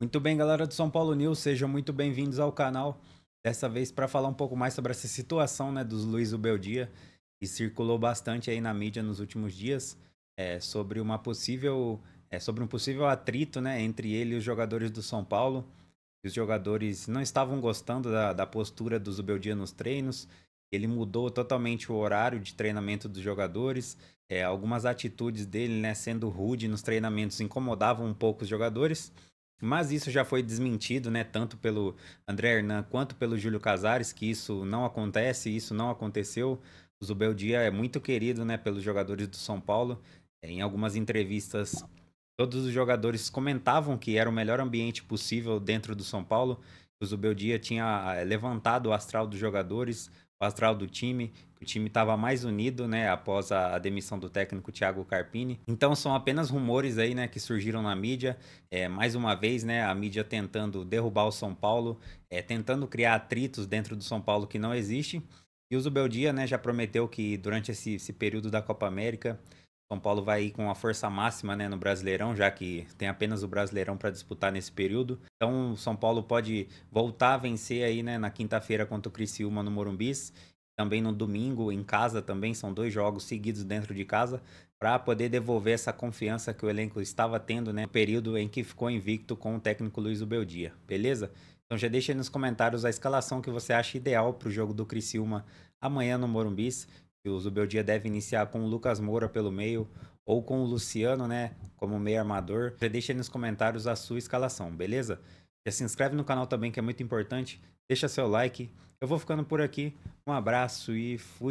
Muito bem, galera do São Paulo News, sejam muito bem-vindos ao canal. Dessa vez para falar um pouco mais sobre essa situação né, dos Luiz Ubeldia, que circulou bastante aí na mídia nos últimos dias, é, sobre uma possível é, sobre um possível atrito né, entre ele e os jogadores do São Paulo. Os jogadores não estavam gostando da, da postura do Zubeldia nos treinos. Ele mudou totalmente o horário de treinamento dos jogadores. É, algumas atitudes dele, né, sendo rude nos treinamentos, incomodavam um pouco os jogadores. Mas isso já foi desmentido, né, tanto pelo André Hernan quanto pelo Júlio Casares, que isso não acontece, isso não aconteceu. O Zubel é muito querido, né, pelos jogadores do São Paulo. Em algumas entrevistas Todos os jogadores comentavam que era o melhor ambiente possível dentro do São Paulo. O Zubeldia tinha eh, levantado o astral dos jogadores, o astral do time, o time estava mais unido, né, após a, a, demissão do técnico Thiago Carpini. Então são apenas rumores aí, né, que surgiram na mídia. É, mais uma vez, né, a mídia tentando derrubar o São Paulo, é, tentando criar atritos dentro do São Paulo que não existe. E o Zubeldia, né, já prometeu que durante esse, esse período da Copa América são Paulo vai ir com a força máxima né, no Brasileirão, já que tem apenas o Brasileirão para disputar nesse período. Então, São Paulo pode voltar a vencer aí né, na quinta-feira contra o Criciúma no Morumbis. Também no domingo, em casa também, são dois jogos seguidos dentro de casa, para poder devolver essa confiança que o elenco estava tendo né, no período em que ficou invicto com o técnico Luiz Ubeldia, beleza? Então já deixa aí nos comentários a escalação que você acha ideal para o jogo do Criciúma amanhã no Morumbis. O Beldia deve iniciar com o Lucas Moura pelo meio ou com o Luciano, né, como meio armador. Já deixa aí nos comentários a sua escalação, beleza? Já se inscreve no canal também que é muito importante. Deixa seu like. Eu vou ficando por aqui. Um abraço e fui.